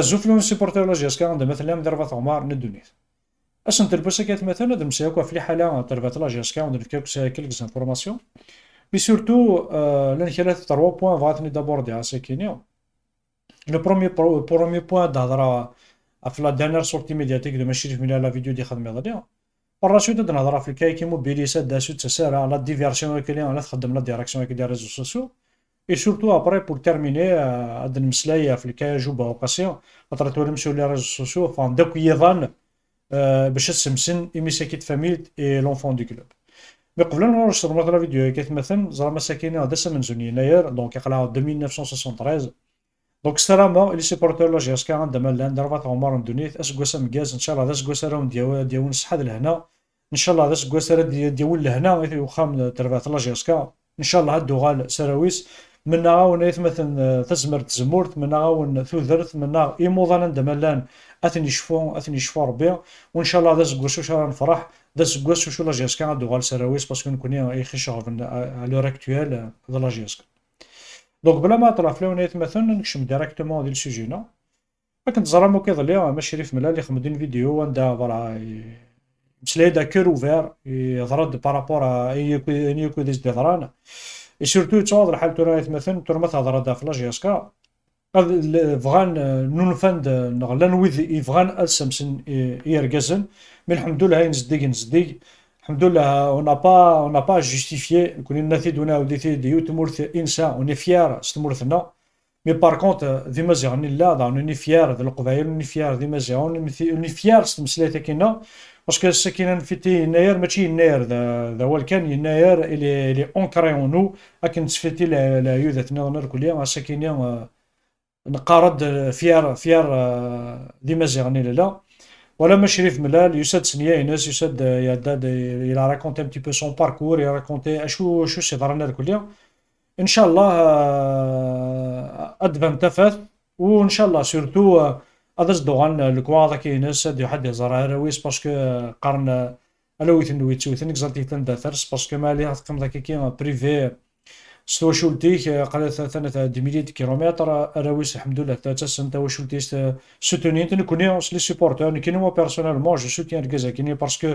الزوفلون سيبورتير اسكا عند مثلا ضربة عمار ندونيت اسن تلبسك مثلا دمسيوكا في حالة لاجي اسكا عند كيلك كيلك انفورماسيون بي سورتو لان ثلاث تروا بوان بغاتني دابورديها ساكينيا لو برومي برومي بوان دهضرة في لا دانيير سورتي ميدياتيك دو ماشي من لا فيديو دي خدمي غادي الرشيد هاد نهضر في الكايكي موبيليسات داسو تسارع على ديفيرسيون كلي على تخدم لا ديريكسيون كي ديال ريزو سوسيو اي سورتو ابري بور تيرميني هاد المسلايه في الكايا جوبا وقاسيا خاطر تولمسوا لي ريزو سوسيو فان داك يضان باش تسمسن ايميساكيت فاميلت اي لونفون دو كلوب مي قبل نرسل مرات لا فيديو كيف مثلا زعما مساكين هذا سمن زوني يناير دونك يقلعوا 1973 دونك سلامة لي سيبورتور لو جيسكا عندها كي عندما لان ضربات عمر مدونيت اسكوسا مكاز ان شاء الله هذا اسكوسا راهم ديال ديال الصحه لهنا ان شاء الله هذا راه ديال لهنا وخام تربات لا جي اس كا ان شاء الله هادو غال سراويس منا غاون مثلا آه، تزمر تزمورت منا غاون تودرت منا إيموضان عندما لان أثني شفو أثني شفو ربي وإن شاء الله ذا سكواسو شرا نفرح ذا سكواسو شو لاجيسك عاد دوغال سراويس باسكو نكوني يخي شغف آه، آه، لور اكتوال ذا لاجيسك دونك بلا ما طلع فلو نيت مثلا نكشم ديريكتومون ديال السوجينا لكن تزرم وكي ظلي ماشي ريف ملال خمدين فيديو وندا برا مسلاي دا كور اوفير يضرد بارابور اي كو ديز دي سيرتو تصواد الحال رايت مثلا ترمث هضره دافلا جياسكا فغان نونفاند نغلان ويذ فغان السمسن يرقزن من الحمد لله نزديق نزديق الحمد لله اون با اون با n'a pas justifié كون الناثي دونا وديتي ديو تمورث انسا اون فيار ستمورثنا مي بار كونت دي زيغني لا دا اون فيار دي القبائل اون فيار دي زيغون اون فيار ستمسلاتا كينا باسكو السكينه نفيتي يناير ماشي يناير ذا هو كان يناير اللي اللي اونكري اونو اكن تفتي لا يوذا تنور كليا مع السكينه نقارد فيار فيار ديما زيغني لا ولا ما شريف ملال يسد سنيا يناس يسد يداد يلا راكونتي ان تي بو سون باركور يلا راكونتي اشو شو سي سيضرنا الكل ان شاء الله ادفن تفات وان شاء الله سورتو ادس دوغان لكواضا كينس ساد يحد يزرع ويس باسكو قرن الويتن ويتسوتن كزرتي تن داثرس باسكو مالي غتقم ذاك كي بريفي ستو شولتي قال ثلاثة ديميليت كيلومتر راويس الحمد لله ثلاثة سنتا وشولتيست سوتوني تنكوني لي سيبورتور كيني مو مون جو سوتيان كازا كيني باسكو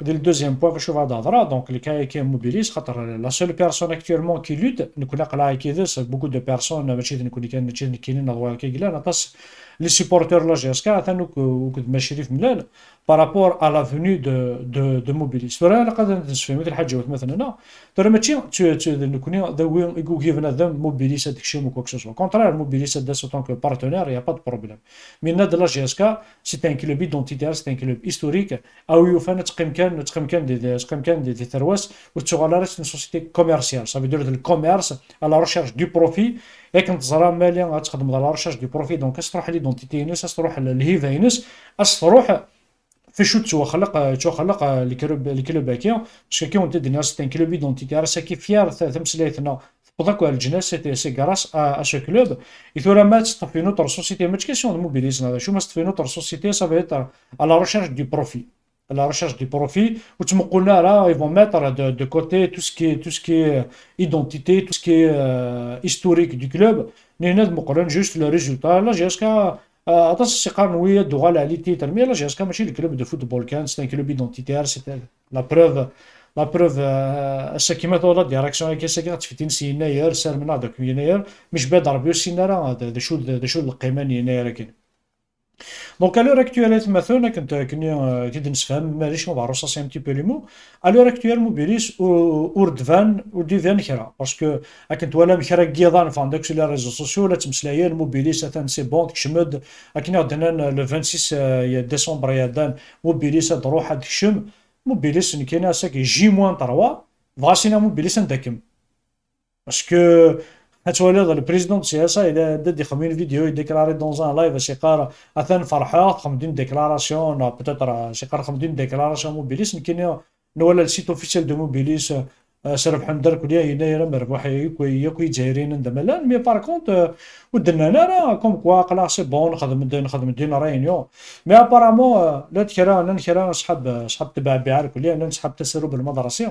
le deuxième point, que je vais d'Adra, donc les Kayakim mobilisent, la seule personne actuellement qui lutte, nous connaissons beaucoup de personnes, qui ne connaissent pas les supporters de la GSK que de par rapport à l'avenue de, de, Mobilis. Voilà, la cadre de le non. Dans le métier, tu a que Au contraire, Mobilis, que partenaire, il n'y a pas de problème. Mais c'est un club c'est un club historique, commerciale. Ça veut dire le commerce à la recherche du profit, et quand tu la recherche du profit, donc, ايدونتيتي ينس اش تروح للهيفا انس اش تروح فاش تو خلق تو خلق الكلوب الكلوب هكا باسكو كي اونتي دينا سيتي كلوب ايدونتيتي راه ساكي فيار تمسليتنا تبقى الجناس سيتي سي غراس ا سو كلوب يثورا ما تصطفي نوتر سوسيتي ماتش كيسيون دو موبيليزنا شو ما تصطفي نوتر سوسيتي سافيتر على ريشيرش دي بروفيل la recherche du profit, où tu me connais là, ils vont mettre de, côté tout ce qui est, euh, identité, tout ce qui est euh, historique du club. ne me connais juste le résultat. Là, j'ai jusqu'à. Euh, attends, c'est quand oui, droit à la réalité, Mais là, j'ai jusqu'à le club de football. C'est un club identitaire, c'est la preuve. La preuve, ce qui met dans la direction, c'est que tu fais une meilleure, c'est un meilleur, mais je vais dans le c'est un meilleur, des une de c'est une y a دونك الور l'heure مثلا كنت كني كي نفهم معليش ما بعرفش سي ان تي بي لي مو à l'heure actuelle موبيليس وردفان وديفان كرا باسكو كنت ولا مكرا كيضان فعندك سي لا ريزو سوسيو ولا تمسلايان موبيليس ثان سي بون تكشمد كني عندنا لو 26 ديسمبر دان موبيليس تروح تكشم موبيليس كاين ساك جي موان 3 فاسينا موبيليس ندكم باسكو هتوليض البريزيدون سياسه اذا دا خمين فيديو يديكلاري دون زان لايف شي قار اثان فرحه خمدين ديكلاراسيون بوتيتر شي قار خمم ديكلاراسيون موبيليس يمكن نولا السيت اوفيسيال دو موبيليس آه، سرب حمدر كليا هنا راه مربوح يكوي كوي جايرين عندما لا مي بار آه، كونت ودنا انا راه كوم كوا قلا سي بون نخدم نخدم دين رينيون مي ابارامون آه، لا تكرا انا نكرا صحاب صحاب تبع بيعار كليا انا نسحب تسرب المدرسي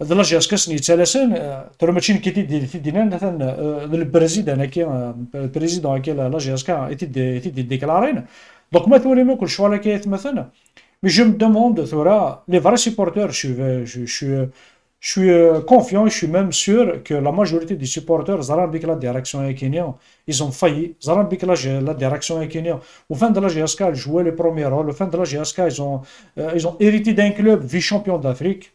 E, de e e, la GSK, c'est tru maċin kiti dinan, nathan président prezidan ekki, l était ekki laġjas ka jtid deklararin. Donc ma turi ma c'est mais je me demande, tura, les vrais supporters, je, je, je, suis confiant, je suis même sûr que la majorité des supporters, Zarabik la direction Ekinian, ils ont failli. Zarabik la, la direction kenyan, Au fin de la GSK, ils jouaient le premier rôle. Au fin de la GSK, ils ont, ils ont hérité d'un club vice-champion d'Afrique.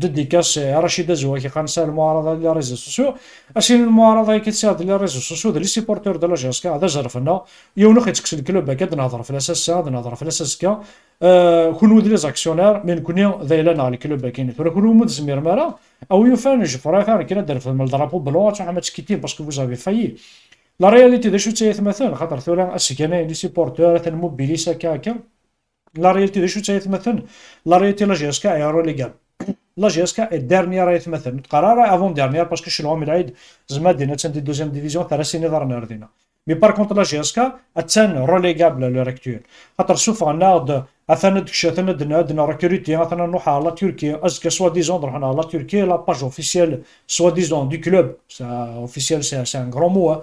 ديديكاس رشيد كي قنصا المعارضه ديال ريزو سوسيو اشين المعارضه كي كتساعد ديال ريزو سوسيو لي سيبورتور دو جاسكا هذا جرفنا يونو خيتكس الكلوب هكا نهضر في الاساس هذا نهضر في الاساس كا كون ودي لي زاكسيونير مي كوني ذيلان على الكلوب كاين ثورا مود مدزمير مارا او يوفان جو فريفير كي ندير في الدرابو بلو تاع تشكيتي باسكو فوز افي فاي لا رياليتي داشو تايت مثلا خاطر ثورا السكانين لي سيبورتور تاع الموبيليسا كاكا لا رياليتي داشو تايت مثلا لا رياليتي لا ايرو يارو لي كا الدارنيير هي تمثل مثلا قرار افون دارنيير باسكو شنو من العيد زعما دينا تان دي دوزيام ديفيزيون تاع سيني دارنيير دينا مي بار كونت كا اتان روليغابل لو ريكتور خاطر شوف د اثنا دكش اثنا دنا دنا ريكوريتي اثنا نروح على تركيا ازكا سوا ديزون رحنا على تركيا لا باج اوفيسيال سوا ديزون دو كلوب اوفيسيال سي ان غرو مو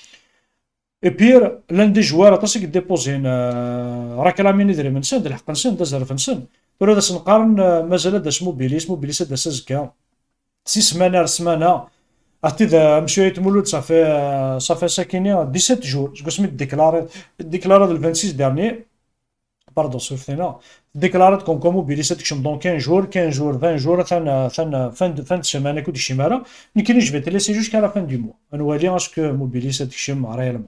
اي بير لان دي جوار اطاس ديبوزين من سند الحق نسن دا نسند برو داس نقارن مازال داس موبيليس موبيليس داس زكا سي سمانه سمانه اتي ذا مشوية مولود صافي صافي ساكيني 17 جور جو سميت ديكلاري ديكلاري دو 26 ديرني باردو سورتينا ديكلارات كون كومو بيلي ساتكشم دون 15 جور 15 جور 20 جور ثان ثان فان فان السيمانه كود الشماله نكني جبت لي سي جوج كان فان دي مو انوالي اسكو موبيلي ساتكشم ريالمون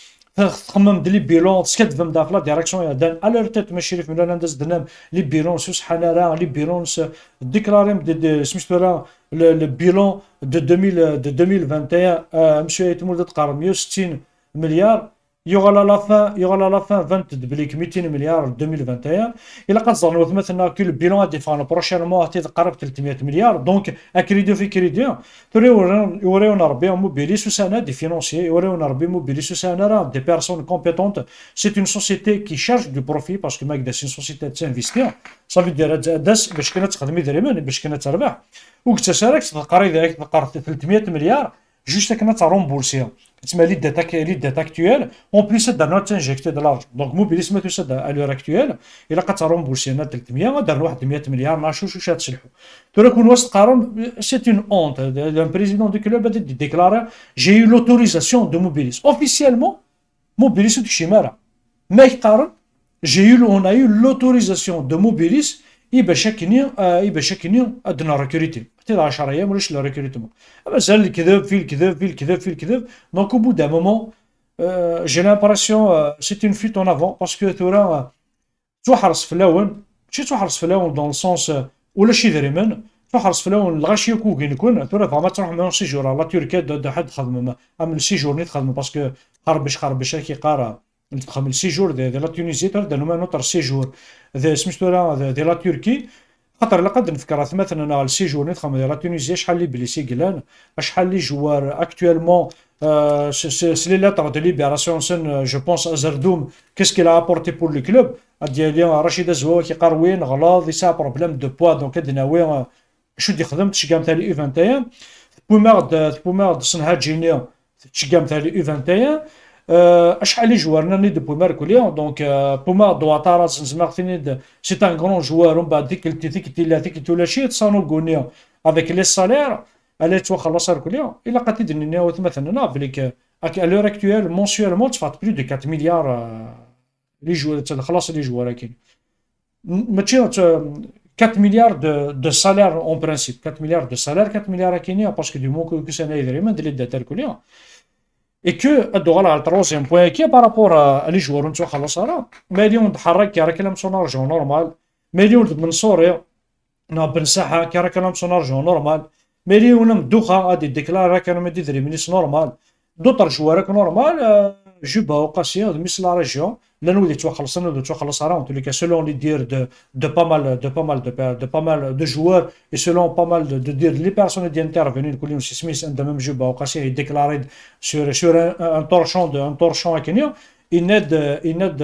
تخمم دلي بيلون تسكتفم فم في لا ديريكسيون يا دان الارتيت ماشي ريف ملان هولندز دنام لي بيلون سوس شحال راه لي بيلون ديكلاريم دي سميتو راه لو بيلون دو 2000 دو 2021 مشيت مول تقارب 160 مليار il لا aura à لا fin, 20 de 200 مليار 2021 الى قد ظنوا مثلا كل البيلون ديفان مو حتى تقرب 300 مليار دونك اكريدو في كريدو تري يوريونا ربي موبيلي سوسانا دي فينونسيي يوريونا ربي موبيلي سوسانا راه دي بيرسون كومبيتونت سي اون سوسيتي كي شارج دو بروفي باسكو ماك داس اون سوسيتي تانفيستي صافي دير داس باش كنا تخدمي دريمان باش كنا تربح وكتشارك راك تقري 300 مليار juste qu'on a remboursé. C'est les dettes actuelles. En plus, d'un injecté de l'argent. Donc, mobilisme, tout ça, à l'heure actuelle, il a qu'à rembourser. milliards, a 300 dans le 100 milliards, machin, chou, chat, chou. Tu c'est une honte. Un président du club a déclaré J'ai eu l'autorisation de mobiliser. Officiellement, mobiliser du chimera. Mais, j'ai eu, on a eu l'autorisation de mobiliser. Il va chacun, euh, il euh, de la recruter. حتى 10 ايام ولاش أما مثلا الكذب في الكذب في الكذب في الكذب دونك او بو دان مومون جي لامبرسيون سيت اون فيت اون افون باسكو ثورا تحرص في الاول ماشي تحرص في الاول دون السونس ولا شي دريمان تحرص في الاول الغاشيه كوكين كون ثورا فما تروح معاهم سيجور لا توركيا دو حد تخدم عمل سيجور ني تخدم باسكو خربش خربش كي قارا تخدم سيجور دي لا تونيزي تردلهم نوتر سيجور سميتو دي لا تركي خاطر قد نذكر مثلا السي جورني تاع لا تونيزيا شحال لي بليسي قلان شحال لي جوار اكتوالمون لي لاتر دو ليبيراسيون سن جو بونس ازردوم كيس لا ابورتي بور لو كلوب ديال رشيد زواوي كيقار وين غلاظ يسا بروبليم دو بوا دونك دناوي شو دي خدمت شكام تاع لي 21 تبومارد تبومارد سنهاجينيا شكام تاع لي 21 Euh, Ashali joueur nani de Poumar Koulian, donc euh, Poumar de c'est un grand joueur, on va dire qu'il qu'il avec les salaires, elle a خلاص Koulian, il a قد يدني euh, à l'heure actuelle mensuellement tu fais plus de 4 milliards les joueurs les joueurs 4 milliards de, salaires en principe 4 milliards de salaires 4 milliards à Kenya parce que du moment que ça n'a pas de l'aide اي كو ادوغال على التروسيام بوان كي بارابور لي جوار نتو خلاص راه مليون تحرك كي راه كلام سون ارجون نورمال مليون ولد من سوريا نهبل ساحه كي راه كلام سون ارجون نورمال مليون ولا مدوخه غادي ديكلارا راه ما ديدري منيس نورمال دوطر جوارك نورمال جوبها وقاسيه مثل لا ريجيون ننوي تو خلصنا دو تو خلص en tous les cas selon les dires de pas mal de pas mal de pas mal de joueurs et selon pas mal de, de dire les personnes qui intervenues كلهم سي سميث un ميم جوبا وقاسي ديكلاري sur sur un, torchon un torchon à Kenya il n'aide il n'aide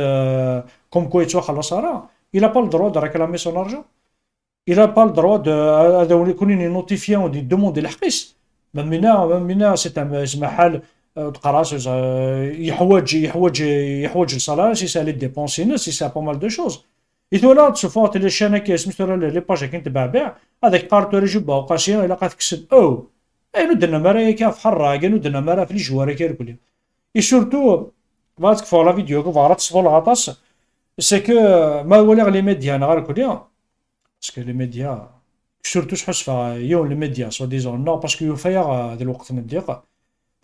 comme quoi tu sara il n'a pas le droit de réclamer son argent il n'a pas le droit de de notifier ou de demander l'حقيس من هنا من c'est un محل قراص يحوج يحوج يحوج لصالير يسالي ديبونسي ناس يسال با مال دو شوز يتولا تصفوت لي شانا كي سميتو لي باج كي نتباع بيع هذاك قارتو ري جبا وقاشي الا قا تكسب او اي ندنا مرا كا في حرا كا ندنا مرا في الجوار كي الكل اي سورتو باسك فور لا فيديو كو فارا تصفو الغطاس سي كو ما ولا لي ميديا انا غير الكل باسكو لي ميديا سورتو شحال يوم لي ميديا سو ديزون نو باسكو يوفيا هذا الوقت نديق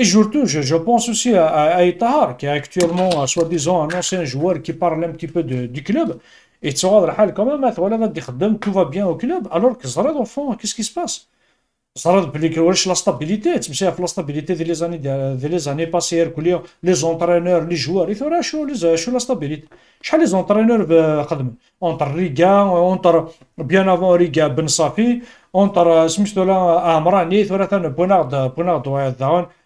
Et surtout, je, pense aussi à, Itahar, qui est actuellement, soi-disant, un ancien joueur qui parle un petit peu de, du club. Et tu vois, quand même, tout va bien au club, alors que Zarad, au fond, qu'est-ce qui se passe Zarad, la stabilité, la stabilité des années, des années passées, les entraîneurs, les joueurs, ils font euh, la stabilité. les entraîneurs, euh, entre Riga, euh, entre, bien avant Riga, Ben Safi, entre, ce Amrani, Bonard, Bonard,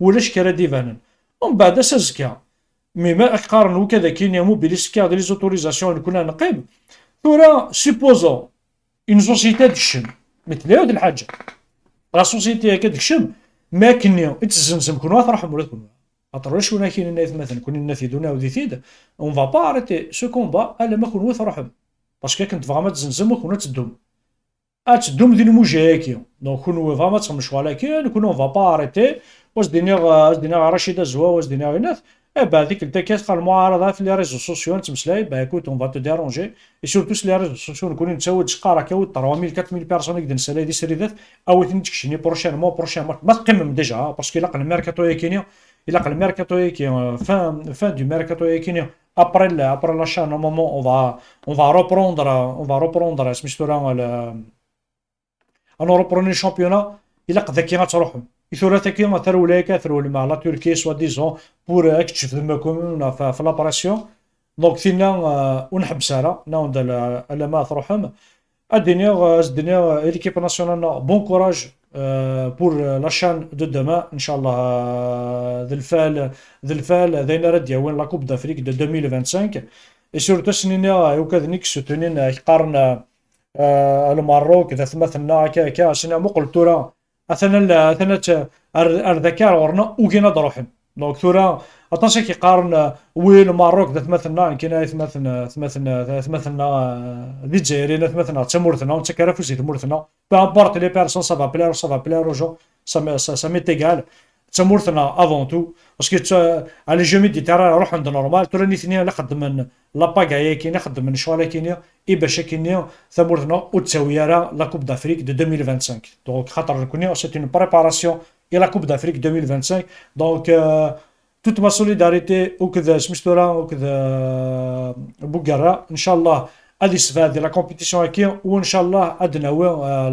ولاش كرا ديفانن ومن بعد سازكا مي ما اقارن وكذا كاين يا بلي سكا دي زوتوريزاسيون اللي كنا نقيب ثورا سيبوزون اون سوسيتي تشم مثل هاد الحاجه لا سوسيتي هكا تكشم ما كنيو تزمزم كون تروحهم ولا تكون واش ولا كاين الناس مثلا كون الناس يدونا ودي تيد اون فا با اريتي سو كومبا الا ما كون روحهم باسكو كنت ما تزمزم وكون تدوم اتدوم دين موجي هكي دونك كون ما تخمش ولكن كون اون فا با اريتي واش دينيغ واش دينيغ رشيده زوا واش دينيغ يناث اي با ديك انت قال المعارضه في لي ريزو سوسيو تمسلاي با كوت اون فا تو ديرونجي اي سورتو سي لي ريزو سوسيو نكوني نتساوي تشقى راه كاو 3000 4000 بيرسون يقدر نسالي دي سريدات او تنتكشني مو بروشين مارك ما تقمم ديجا باسكو الا قل الميركاتو كينيا الا قل الميركاتو كي فان فان دو ميركاتو كينيا ابري لا après نورمالمون اون فا اون فا روبروندر اون فا روبروندر سميتو راه انا روبروني championnat الا قدا كي غتروحو يثورات هكا ما ثار ولايك ثرو لما لا تركيا سوا ديزون بور كتشف ذمكم في لابراسيون دونك فينا ونحبس على ناوند على ما تروحهم الدنيا الدنيا ليكيب ناسيونال بون كوراج بور لا شان دو دوما ان شاء الله ذا الفال ذا الفال ذين رديا وين لا كوب دافريك دو 2025 اي سورتو سنينا وكذنيك سوتونين قارن الماروك ذا ثمثلنا كا كا سنا مقل تورا اثنا اثنا الذكاء ورنا وكينا دروحن دونك ثورا اطاش كيقارن وين الماروك تمثلنا كاين تمثلنا تمثلنا تمثلنا الجزائريين آه، تمثلنا تمورتنا ونتكرا فوجي تمورتنا بابورت لي بيرسون سافا بلير سافا بلير جو سامي سامي تيغال تمورثنا افون تو باسكو على جومي دي ترى روح عند نورمال تراني ثنيا نخدم من لاباك هي كي نخدم من شوالا كينيا اي باش كينيا تمورثنا وتساوي راه لا كوب دافريك دو 2025 دونك خاطر كونيا سيت اون بريباراسيون اي لا كوب دافريك 2025 دونك توت ما سوليداريتي وكذا سمشتورا وكذا بوكارا ان شاء الله غادي يستفاد لا كومبيتيسيون هكا وان شاء الله ادنا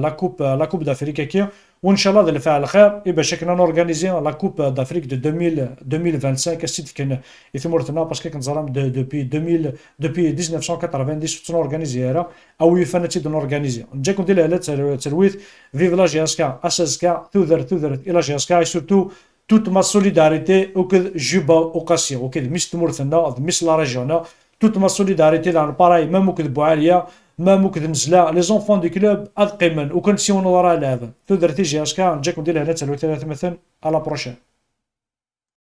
لا كوب لا كوب دافريك هكا وان شاء الله باذن الله على خير يبقى شكلنا نورغانيزي لا كوب دافريك دو 2025 السيد كان يثمرتنا باسكو كنت زرام دوبي 2000 دوبي 1990 تنورغانيزي راه او يفانا تي نورغانيزي نجاكم ديال على ترويت فيف لا جي اساسكا كا اس اس كا ثوذر ثوذر الى جي سورتو توت ما سوليداريتي وكد جوبا وقاسيه وكد مش تمرتنا مش لا ريجيون توت ما سوليداريتي لان باراي ميم وكذ بوعاليه ممكن نزلا لي زونفون دي كلوب اذ قيمن وكنت سيون ورا لعبه درتي جي اشكا نجاكم ديال هنا تلو ثلاثه مثلا على بروشين